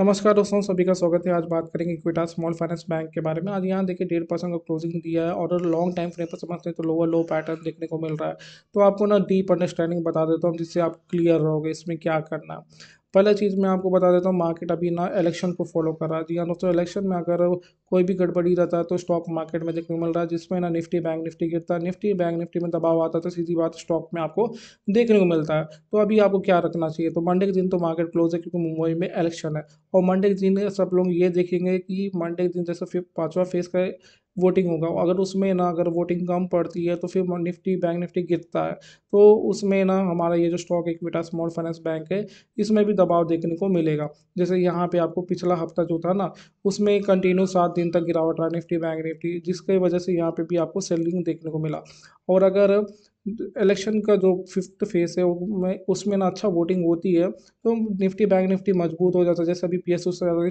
नमस्कार दोस्तों सभी का स्वागत है आज बात करेंगे इक्विटा स्मॉल फाइनेंस बैंक के बारे में आज यहाँ देखिए डेढ़ परसेंट का क्लोजिंग दिया है और लॉन्ग टाइम फ्रेम पर समझते हैं तो लोअर लो पैटर्न देखने को मिल रहा है तो आपको ना डीप अंडरस्टैंडिंग बता देता हूँ जिससे आप क्लियर रहोगे इसमें क्या करना पहला चीज़ मैं आपको बता देता हूँ मार्केट अभी ना इलेक्शन को फॉलो कर रहा है जी हाँ दोस्तों इलेक्शन में अगर कोई भी गड़बड़ी रहता है तो स्टॉक मार्केट में देखने को मिल रहा है जिसमें ना निफ्टी बैंक निफ्टी गिरता है निफ्टी बैंक निफ्टी में दबाव आता है तो सीधी बात स्टॉक में आपको देखने को मिलता है तो अभी आपको क्या रखना चाहिए तो मंडे के दिन तो मार्केट क्लोज है क्योंकि मुंबई में इलेक्शन है और मंडे के दिन सब लोग ये देखेंगे कि मंडे के दिन जैसे पाँचवा फेस का वोटिंग होगा अगर उसमें ना अगर वोटिंग कम पड़ती है तो फिर निफ्टी बैंक निफ्टी गिरता है तो उसमें ना हमारा ये जो stock Equitas small finance bank है इसमें भी दबाव देखने को मिलेगा जैसे यहाँ पे आपको पिछला हफ्ता जो था ना उसमें कंटिन्यू सात दिन तक गिरावट रहा निफ्टी बैंक निफ्टी जिसकी वजह से यहाँ पर भी आपको सेलिंग देखने को मिला और अगर इलेक्शन का जो फिफ्थ फेज है में उसमें ना अच्छा वोटिंग होती है तो निफ्टी बैंक निफ्टी मजबूत हो जाता है जैसे अभी पी एस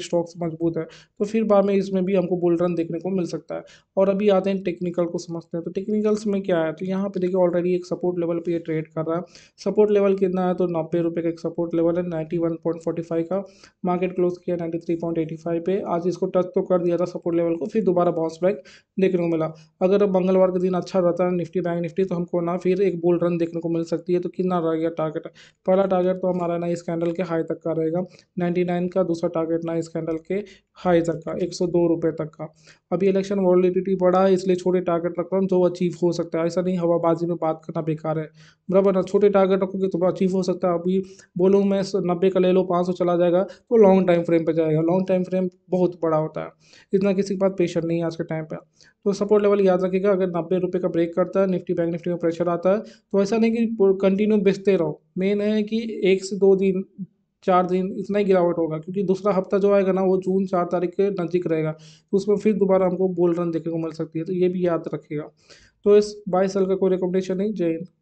स्टॉक्स मजबूत है तो फिर बाद में इसमें भी हमको बुल रन देखने को मिल सकता है और अभी आते हैं टेक्निकल को समझते हैं तो टेक्निकल्स में क्या है तो यहाँ पे देखिए ऑलरेडी एक सपोर्ट लेवल पर ट्रेड कर रहा है सपोर्ट लेवल कितना है तो नब्बे रुपये का एक सपोर्ट लेवल है ninety one point forty five का मार्केट क्लोज किया ninety three point eighty five पे आज इसको टच तो कर दिया था सपोर्ट लेवल को फिर दोबारा बाउंस बैक देखने को मिला अगर मंगलवार के दिन अच्छा रहता है निफ्टी बैंक निफ्टी तो हमको ना फिर एक बोल रन देखने को मिल सकती है तो कितना रहेगा टारगेट पहला टारगेट तो हमारा ना इस कैंडल के हाई तक का रहेगा 99 का दूसरा टारगेट ना इस कैंडल के हाई तक का एक रुपए तक का अभी इलेक्शन वॉलिडिटी बढ़ा है इसलिए छोटे टारगेट रख रहा हूँ जो अचीव हो सकता है ऐसा नहीं हवाबाजी में बात करना बेकार है बराबर ना छोटे टारगेट रखोगे तो अचीव हो सकता है अभी बोलूँ मैं नब्बे का ले लो पाँच चला जाएगा तो लॉन्ग टाइम फ्रेम पर जाएगा लॉन्ग टाइम फ्रेम बहुत बड़ा होता है इतना किसी के पास पेशेंट नहीं है आज के टाइम पर तो सपोर्ट लेवल याद रखेगा अगर नब्बे रुपये का ब्रेक करता है निफ्टी बैंक निफ्टी का प्रेशर आता है तो ऐसा नहीं कि कंटिन्यू बेचते रहो मेन है कि एक से दो दिन चार दिन इतना ही गिरावट होगा क्योंकि दूसरा हफ्ता जो आएगा ना वो जून चार तारीख के नज़दीक रहेगा तो उसमें फिर दोबारा हमको बोल रन देखने को मिल सकती है तो ये भी याद रखेगा तो इस बाईस साल का कोई रिकमेंडेशन नहीं जय हिंद